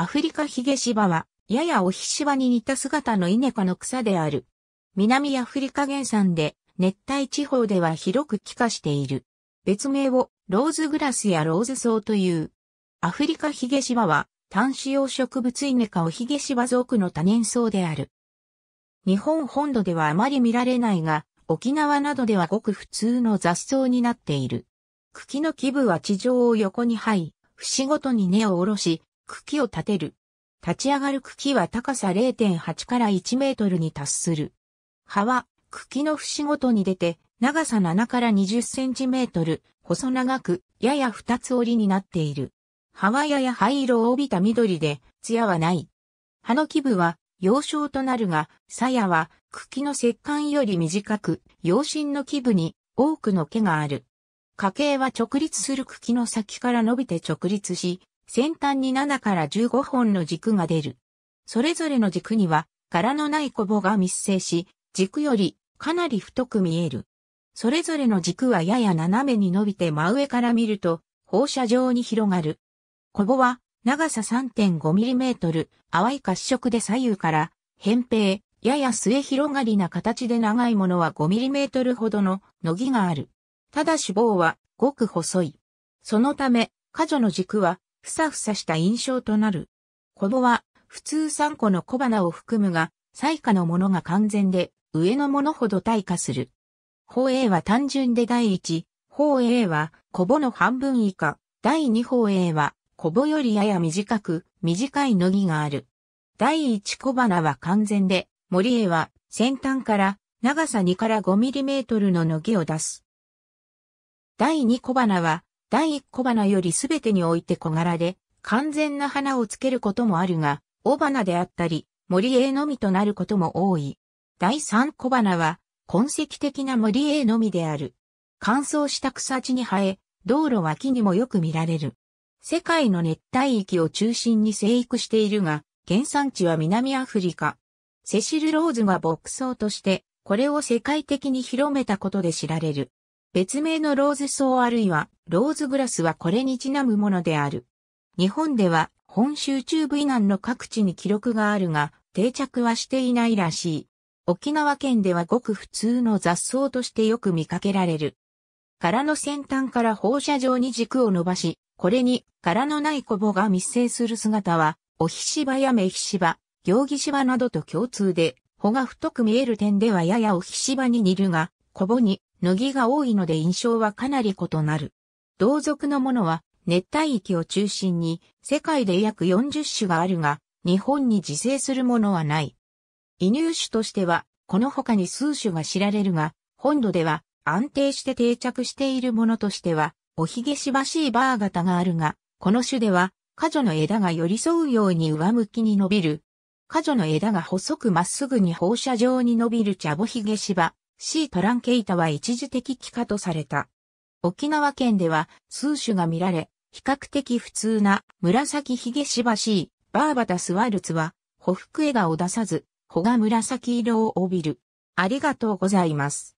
アフリカヒゲシバは、ややオヒシバに似た姿のイネ科の草である。南アフリカ原産で、熱帯地方では広く帰化している。別名を、ローズグラスやローズ草という。アフリカヒゲシバは、単子葉植物イネ科オヒゲシバ属の多年草である。日本本土ではあまり見られないが、沖縄などではごく普通の雑草になっている。茎の基部は地上を横に這い、節ごとに根を下ろし、茎を立てる。立ち上がる茎は高さ0.8から1メートルに達する。葉は茎の節ごとに出て、長さ7から20センチメートル、細長く、やや二つ折りになっている。葉はやや灰色を帯びた緑で、艶はない。葉の基部は、幼少となるが、鞘は、茎の石管より短く、養心の基部に多くの毛がある。花茎は直立する茎の先から伸びて直立し、先端に7から15本の軸が出る。それぞれの軸には柄のないコボが密生し、軸よりかなり太く見える。それぞれの軸はやや斜めに伸びて真上から見ると放射状に広がる。コボは長さ 3.5mm、淡い褐色で左右から扁平、やや末広がりな形で長いものは 5mm ほどののぎがある。ただし棒はごく細い。そのため、過剰の軸はふさふさした印象となる。コボは、普通3個の小花を含むが、最下のものが完全で、上のものほど退化する。法 A は単純で第一、法 A は、コボの半分以下、第二法 A は、コボよりやや短く、短いのぎがある。第一小花は完全で、森 A は、先端から、長さ2から5トルののぎを出す。第二小花は、第一小花よりすべてにおいて小柄で、完全な花をつけることもあるが、尾花であったり、森絵のみとなることも多い。第三小花は、痕跡的な森絵のみである。乾燥した草地に生え、道路脇にもよく見られる。世界の熱帯域を中心に生育しているが、原産地は南アフリカ。セシル・ローズが牧草として、これを世界的に広めたことで知られる。別名のローズ草あるいはローズグラスはこれにちなむものである。日本では本州中部以南の各地に記録があるが、定着はしていないらしい。沖縄県ではごく普通の雑草としてよく見かけられる。殻の先端から放射状に軸を伸ばし、これに殻のないコボが密生する姿は、オヒシバやメヒシバ、行儀シバなどと共通で、穂が太く見える点ではややオヒシバに似るが、コボに、脱ぎが多いので印象はかなり異なる。同族のものは熱帯域を中心に世界で約40種があるが、日本に自生するものはない。移入種としては、この他に数種が知られるが、本土では安定して定着しているものとしては、おひげしばしいバー型があるが、この種では、果女の枝が寄り添うように上向きに伸びる。果女の枝が細くまっすぐに放射状に伸びる茶ボヒゲシバ、C トランケイタは一時的帰化とされた。沖縄県では数種が見られ、比較的普通な紫ヒゲシバシバーバタスワルツは、ほふく絵がを出さず、穂が紫色を帯びる。ありがとうございます。